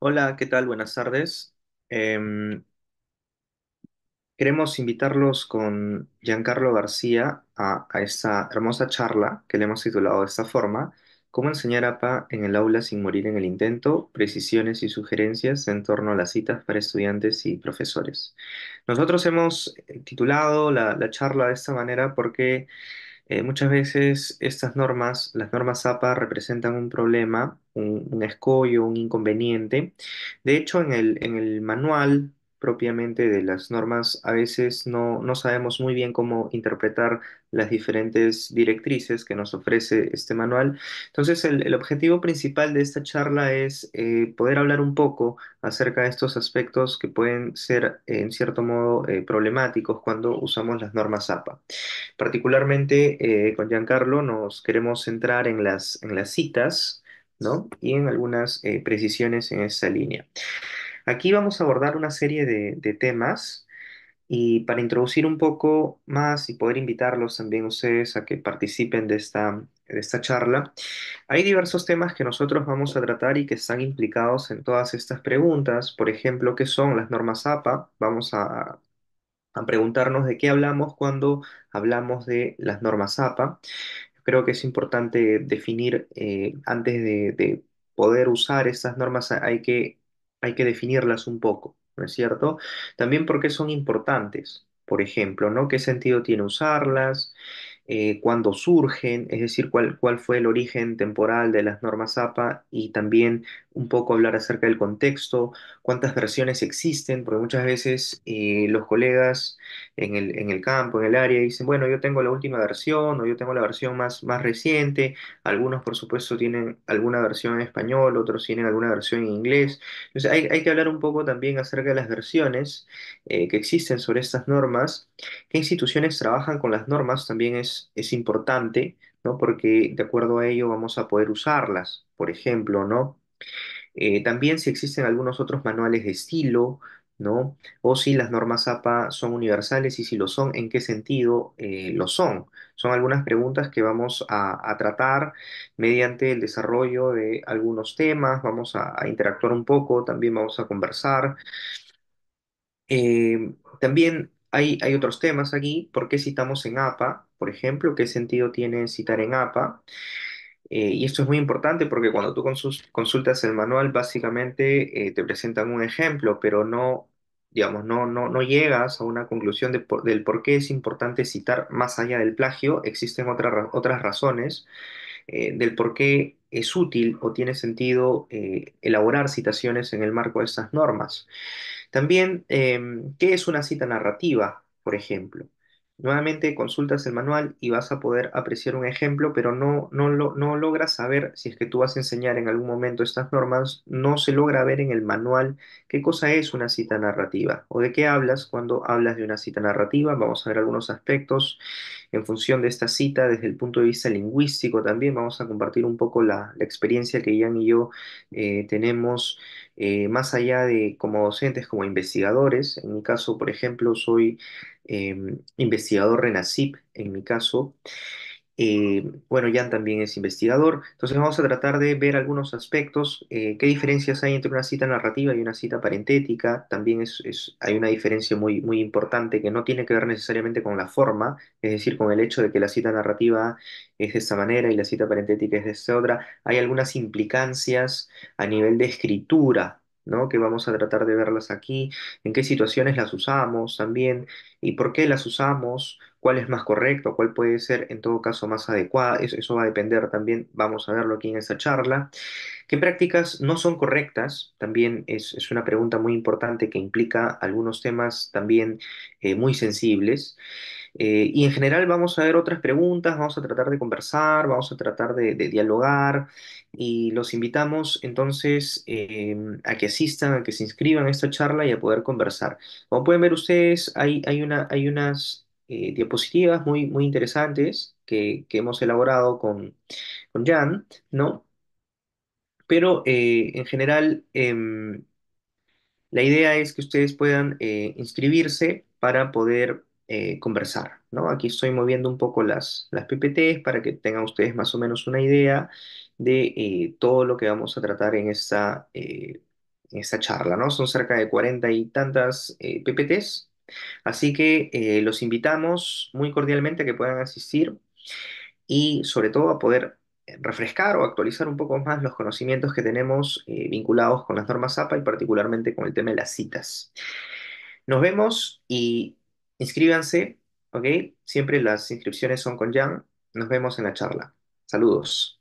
Hola, ¿qué tal? Buenas tardes. Em, queremos invitarlos con Giancarlo García a, esta hermosa charla que le hemos titulado de esta forma, ¿Cómo enseñar APA en el aula sin morir en el intento? Precisiones y sugerencias en torno a las citas para estudiantes y profesores. Nosotros hemos eh, titulado la charla de esta manera porque... Eh, muchas veces estas normas, las normas APA, representan un problema, un, escollo, un inconveniente. De hecho, el, en el manual propiamente de las normas, a veces no, no sabemos muy bien cómo interpretar las diferentes directrices que nos ofrece este manual. Entonces, el, objetivo principal de esta charla es eh, poder hablar un poco acerca de estos aspectos que pueden ser, en cierto modo, eh, problemáticos cuando usamos las normas APA. Particularmente eh, con Giancarlo nos queremos centrar en las, en las citas ¿no? y en algunas precisiones en esa línea. Aquí vamos a abordar una serie de, temas y para introducir un poco más y poder invitarlos también ustedes a que participen de esta, esta charla, hay diversos temas que nosotros vamos a tratar y que están implicados en todas estas preguntas. Por ejemplo, ¿qué son las normas APA? Vamos a, preguntarnos de qué hablamos cuando hablamos de las normas APA. Creo que es importante definir eh, antes de, de poder usar estas normas hay que hay que definirlas un poco, ¿no es cierto? También porque son importantes, por ejemplo, ¿no? ¿Qué sentido tiene usarlas? Eh, cuándo surgen, es decir, cuál, cuál fue el origen temporal de las normas APA y también un poco hablar acerca del contexto, cuántas versiones existen, porque muchas veces eh, los colegas en el, en el campo, en el área, dicen, bueno, yo tengo la última versión o yo tengo la versión más, más reciente, algunos por supuesto tienen alguna versión en español, otros tienen alguna versión en inglés, entonces hay, que hablar un poco también acerca de las versiones eh, que existen sobre estas normas, qué instituciones trabajan con las normas también es, es importante, ¿no? porque de acuerdo a ello vamos a poder usarlas, por ejemplo, ¿no? Eh, también si existen algunos otros manuales de estilo, ¿no? O si las normas APA son universales y si lo son, ¿en qué sentido eh, lo son? Son algunas preguntas que vamos a, tratar mediante el desarrollo de algunos temas, vamos a, interactuar un poco, también vamos a conversar. Eh, también hay, hay, otros temas aquí, ¿por qué citamos en APA? Por ejemplo, ¿qué sentido tiene citar en APA? Eh, y esto es muy importante porque cuando tú consultas el manual, básicamente eh, te presentan un ejemplo, pero no, no, llegas a una conclusión del por qué es importante citar más allá del plagio. Existen otras otras razones eh, del por qué es útil o tiene sentido elaborar citaciones en el marco de esas normas. También, em, ¿qué es una cita narrativa, por ejemplo? Nuevamente consultas el manual y vas a poder apreciar un ejemplo, pero no, no, lo- no logras saber si es que tú vas a enseñar en algún momento estas normas, no se logra ver en el manual qué cosa es una cita narrativa o de qué hablas cuando hablas de una cita narrativa. Vamos a ver algunos aspectos en función de esta cita desde el punto de vista lingüístico también. Vamos a compartir un poco la, experiencia que Ian y yo eh, tenemos eh, más allá de como docentes, como investigadores. En mi caso, por ejemplo, soy Em, investigador RENACIP, en mi caso. Eh, bueno, Jan también es investigador, entonces vamos a tratar de ver algunos aspectos, eh, qué diferencias hay entre una cita narrativa y una cita parentética, también hay una diferencia muy, muy importante que no tiene que ver necesariamente con la forma, es decir, con el hecho de que la cita narrativa es de esta manera y la cita parentética es de esta otra, hay algunas implicancias a nivel de escritura que vamos a tratar de verlas aquí, en qué situaciones las usamos también y por qué las usamos cuál es más correcto, cuál puede ser en todo caso más adecuada, eso, va a depender también, vamos a verlo aquí en esta charla. ¿Qué prácticas no son correctas? También es, una pregunta muy importante que implica algunos temas también eh, muy sensibles. Eh, y en general vamos a ver otras preguntas, vamos a tratar de conversar, vamos a tratar de, dialogar y los invitamos entonces em, a que asistan, a que se inscriban a esta charla y a poder conversar. Como pueden ver ustedes, hay, hay unas eh, diapositivas muy, muy interesantes que, hemos elaborado con, con Jan, ¿no? Pero eh, en general, em, la idea es que ustedes puedan eh, inscribirse para poder conversar, ¿no? Aquí estoy moviendo un poco las, las PPTs para que tengan ustedes más o menos una idea de todo lo que vamos a tratar en esta, en esta charla, ¿no? Son cerca de cuarenta y tantas PPTs Así que eh, los invitamos muy cordialmente a que puedan asistir y sobre todo a poder refrescar o actualizar un poco más los conocimientos que tenemos eh, vinculados con las normas APA y particularmente con el tema de las citas. Nos vemos y inscríbanse, ¿ok? Siempre las inscripciones son con Jan. Nos vemos en la charla. Saludos.